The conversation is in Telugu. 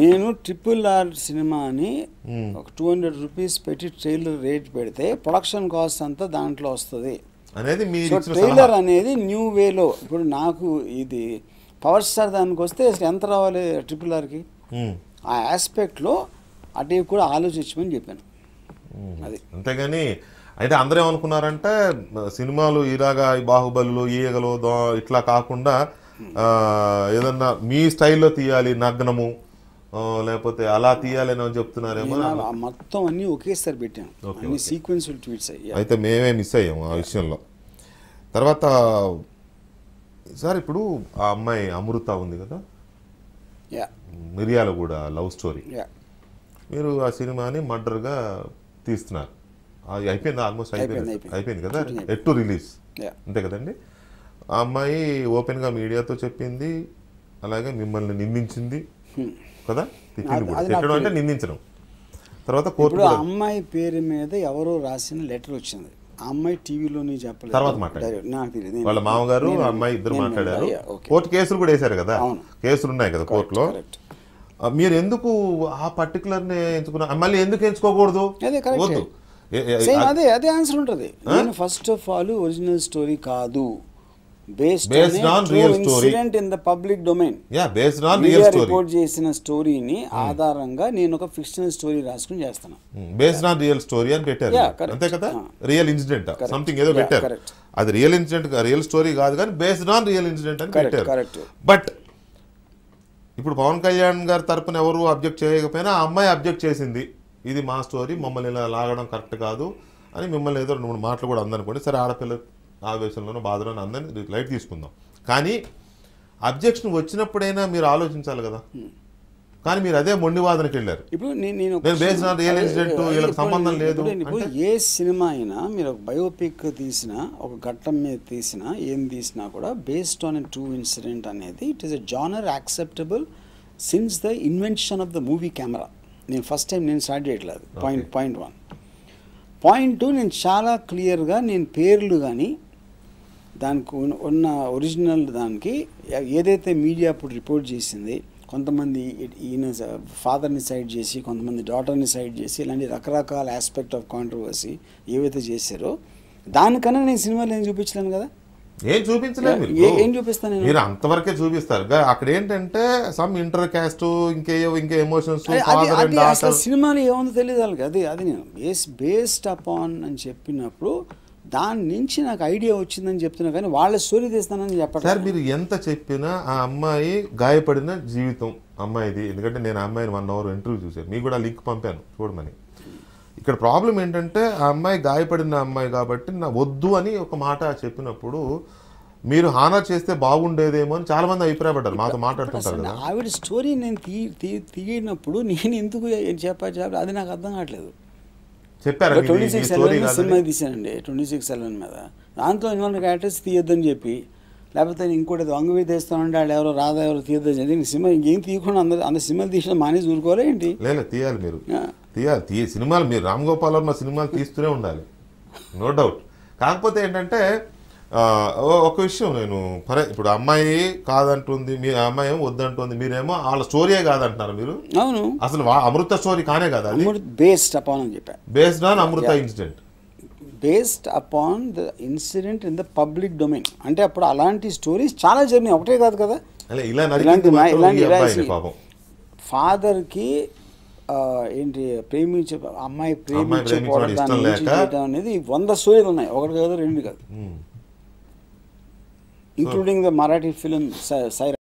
నేను ట్రిపుల్ ఆర్ సినిమాని ఒక టూ హండ్రెడ్ రూపీస్ పెట్టి ట్రైలర్ రేట్ పెడితే ప్రొడక్షన్ కాస్ట్ అంతా దాంట్లో వస్తుంది అనేది ట్రైలర్ అనేది న్యూ వేలో ఇప్పుడు నాకు ఇది పవర్ స్టార్ దానికి వస్తే ఎంత రావాలి ట్రిపుల్ ఆర్కి ఆ ఆస్పెక్ట్లో అటు కూడా ఆలోచించమని చెప్పాను అది అంతేగాని అయితే అందరూ ఏమనుకున్నారంటే సినిమాలు ఇలాగా బాహుబలులు ఈగలు ఇట్లా కాకుండా ఏదన్నా మీ స్టైల్లో తీయాలి నగ్నము లేకపోతే అలా తీయాలని చెప్తున్నారేమో మొత్తం అన్ని ఒకేసారి పెట్టాను సీక్వెన్స్ ట్వీట్స్ అయ్యాయి అయితే మేమే మిస్ అయ్యాము ఆ విషయంలో తర్వాత సార్ ఇప్పుడు ఆ అమ్మాయి అమృత ఉంది కదా మిరియాల కూడా లవ్ స్టోరీ మీరు ఆ సినిమాని మర్డర్గా తీస్తున్నారు అయిపోయింది ఆల్మోస్ట్ అయిపోయింది అయిపోయింది కదా ఎట్ టు రిలీజ్ అంతే కదండి ఆ అమ్మాయి ఓపెన్గా మీడియాతో చెప్పింది అలాగే మిమ్మల్ని నిందించింది కదా తిట్టింది తిట్టడం అంటే నిందించడం తర్వాత కోర్టు అమ్మాయి పేరు మీద ఎవరో రాసిన లెటర్ వచ్చింది అమ్మాయి టీవీలోనే చెప్పలేదు తర్వాత మాట్లాడారు వాళ్ళ మామగారు అమ్మాయి ఇద్దరు మాట్లాడారు కోర్టు కేసులు కూడా వేశారు కదా కేసులు ఉన్నాయి కదా కోర్టులో మీరు ఎందుకు ఆ పర్టికులర్ ఎంచుకున్నారు మళ్ళీ ఎందుకు ఎంచుకోకూడదు అదే అదే ఆన్సర్ ఉంటుంది నేను first of all original story కాదు based on real story in the public domain యా based on real story report చేసిన స్టోరీని hmm. ఆధారంగా నేను ఒక ఫిక్షనల్ స్టోరీ రాసుకుని చేస్తాను బేస్డ్ ఆన్ రియల్ స్టోరీ అని పెట్టారు అంతే కదా రియల్ ఇన్సిడెంట్ సంథింగ్ ఏదో పెట్టారు అది రియల్ ఇన్సిడెంట్ రియల్ స్టోరీ కాదు కానీ బేస్డ్ ఆన్ రియల్ ఇన్సిడెంట్ అని పెట్టారు బట్ ఇప్పుడు పవన్ కళ్యాణ్ గారి తరపున ఎవరు అబ్జెక్ట్ చేయకపోయినా ఆ అమ్మాయి అబ్జెక్ట్ చేసింది ఇది మా స్టోరీ మమ్మల్ని ఇలా లాగడం కరెక్ట్ కాదు అని మిమ్మల్ని ఏదో రెండు మూడు మాటలు కూడా అందనుకోండి సరే ఆడపిల్ల ఆవేశంలోనూ బాధలో అందరిని లైట్ తీసుకుందాం కానీ అబ్జెక్షన్ వచ్చినప్పుడైనా మీరు ఆలోచించాలి కదా కానీ మీరు అదే మొండివాదనకి వెళ్ళారు ఇప్పుడు నేను నేను సంబంధం లేదు ఏ సినిమా అయినా మీరు ఒక బయోపిక్ తీసినా ఒక ఘట్టం మీద తీసినా ఏం తీసినా కూడా బేస్డ్ ఆన్ ట్రూ ఇన్సిడెంట్ అనేది it is a genre acceptable since the invention of the movie camera నేను ఫస్ట్ టైం నేను స్టార్ట్ చేయట్లేదు point point one point two నేను చాలా క్లియర్గా నేను పేర్లు కానీ దానికి ఉన్న ఒరిజినల్ దానికి ఏదైతే మీడియా అప్పుడు రిపోర్ట్ చేసింది కొంతమంది ఈయన ఫాదర్ని సైడ్ చేసి కొంతమంది డాటర్ని సైడ్ చేసి ఇలాంటి రకరకాల ఆస్పెక్ట్ ఆఫ్ కాంట్రవర్సీ ఏవైతే చేశారో దానికన్నా నేను సినిమాలు ఏం చూపించలేను కదా ఏం చూపించలేదు ఏం చూపిస్తాను మీరు అంతవరకే చూపిస్తారు అక్కడ ఏంటంటే సమ్ ఇంటర్ క్యాస్ట్ ఇంకేయో ఇంకా ఎమోషన్స్ సినిమాలు ఏముందో తెలియదు అది అది నేను బేస్ బేస్డ్ అపాన్ అని చెప్పినప్పుడు దాని నుంచి నాకు ఐడియా వచ్చిందని చెప్తున్నా కానీ వాళ్ళ స్టోరీ తీస్తానని చెప్పారు సార్ మీరు ఎంత చెప్పినా ఆ అమ్మాయి గాయపడిన జీవితం అమ్మాయిది ఎందుకంటే నేను అమ్మాయిని వన్ అవర్ ఇంటర్వ్యూ చూసాను మీకు కూడా లింక్ పంపాను చూడమని ఇక్కడ ప్రాబ్లం ఏంటంటే ఆ అమ్మాయి గాయపడిన అమ్మాయి కాబట్టి నా వద్దు అని ఒక మాట చెప్పినప్పుడు మీరు హానర్ చేస్తే బాగుండేదేమో అని చాలా మంది అభిప్రాయపడ్డారు మాతో మాట్లాడుతుంటారు ఆవిడ స్టోరీ నేను తీ తీ తీయనప్పుడు నేను ఎందుకు చెప్పా అది నాకు అర్థం కావట్లేదు చెప్పారు ట్వంటీ సిక్స్ ఎలెవెన్ సినిమా తీశానండి ట్వంటీ సిక్స్ ఎలెవెన్ మీద దాంట్లో ఇన్వాల్వ్ క్యారెక్టర్స్ తీయొద్దని చెప్పి లేకపోతే ఇంకోటి దొంగవి తీస్తానంటే వాళ్ళు ఎవరో రాదా ఎవరో తీయొద్దని చెప్పి సినిమా ఇంకేం తీయకుండా అందరు అందరు సినిమాలు తీసిన మానేసి ఊరుకోవాలి ఏంటి లేదు తీయాలి మీరు తీయాలి తీయ సినిమాలు మీరు రామ్ గోపాల్ వర్మ సినిమాలు తీస్తూనే ఉండాలి నో డౌట్ కాకపోతే ఏంటంటే ఒక విషయం నేను పరే ఇప్పుడు అమ్మాయి కాదంటుంది మీ అమ్మాయి ఏమో వద్దంటుంది మీరేమో వాళ్ళ స్టోరీయే కాదంటున్నారు మీరు అవును అసలు అమృత స్టోరీ కానే కదా బేస్డ్ అపాన్ అని చెప్పారు బేస్డ్ ఆన్ అమృత incident based upon the incident in the public domain అంటే అప్పుడు అలాంటి స్టోరీస్ చాలా జరిగినాయి ఒకటే కాదు కదా ఇలాంటి ఫాదర్కి ఏంటి ప్రేమించే అమ్మాయి ప్రేమించే అనేది వంద స్టోరీలు ఉన్నాయి ఒకటి కాదు రెండు కాదు hmm. including the Marathi film Sai